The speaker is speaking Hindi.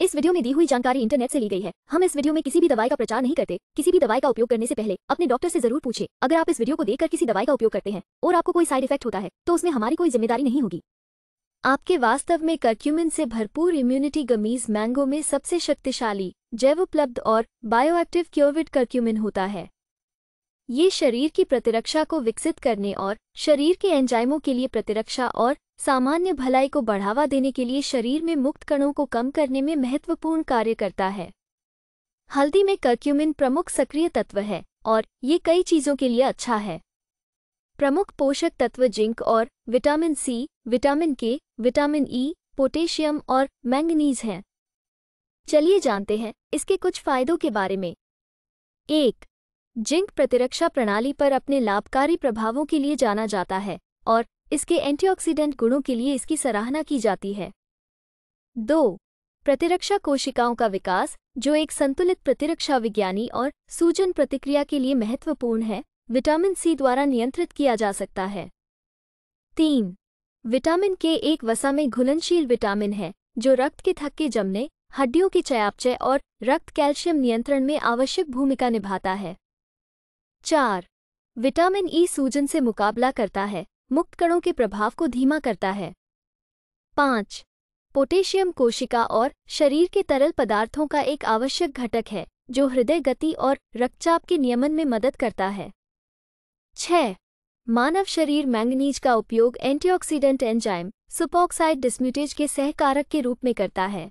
इस वीडियो में दी हुई जानकारी इंटरनेट से ली गई है हम इस वीडियो में किसी भी दवाई का प्रचार नहीं करते किसी भी दवाई का उपयोग करने से पहले अपने डॉक्टर से जरूर पूछे अगर आप इस वीडियो को देखकर किसी दवाई का उपयोग करते हैं और आपको कोई साइड इफेक्ट होता है तो उसमें हमारी कोई जिम्मेदारी नहीं होगी आपके वास्तव में कर्क्यूमिन से भरपूर इम्यूनिटी गमीज मैंगो में सबसे शक्तिशाली जैव उपलब्ध और बायोएक्टिव क्योविड कर्क्यूमिन होता है ये शरीर की प्रतिरक्षा को विकसित करने और शरीर के एंजाइमों के लिए प्रतिरक्षा और सामान्य भलाई को बढ़ावा देने के लिए शरीर में मुक्त कणों को कम करने में महत्वपूर्ण कार्य करता है हल्दी में कर्क्यूमिन प्रमुख सक्रिय तत्व है और ये कई चीज़ों के लिए अच्छा है प्रमुख पोषक तत्व जिंक और vitamin C vitamin K vitamin E potassium और मैंगनीज हैं चलिए जानते हैं इसके कुछ फायदों के बारे में एक जिंक प्रतिरक्षा प्रणाली पर अपने लाभकारी प्रभावों के लिए जाना जाता है और इसके एंटीऑक्सीडेंट गुणों के लिए इसकी सराहना की जाती है दो प्रतिरक्षा कोशिकाओं का विकास जो एक संतुलित प्रतिरक्षा विज्ञानी और सूजन प्रतिक्रिया के लिए महत्वपूर्ण है विटामिन सी द्वारा नियंत्रित किया जा सकता है तीन विटामिन के एक वसा में घुलनशील विटामिन है जो रक्त के थक्के जमने हड्डियों के चयापचय और रक्त कैल्शियम नियंत्रण में आवश्यक भूमिका निभाता है चार विटामिन ई e सूजन से मुकाबला करता है मुक्त कणों के प्रभाव को धीमा करता है पाँच पोटेशियम कोशिका और शरीर के तरल पदार्थों का एक आवश्यक घटक है जो हृदय गति और रक्तचाप के नियमन में मदद करता है छह मानव शरीर मैंगनीज का उपयोग एंटीऑक्सीडेंट एंजाइम सुपोक्साइड डिस्म्यूटेज के सहकारक के रूप में करता है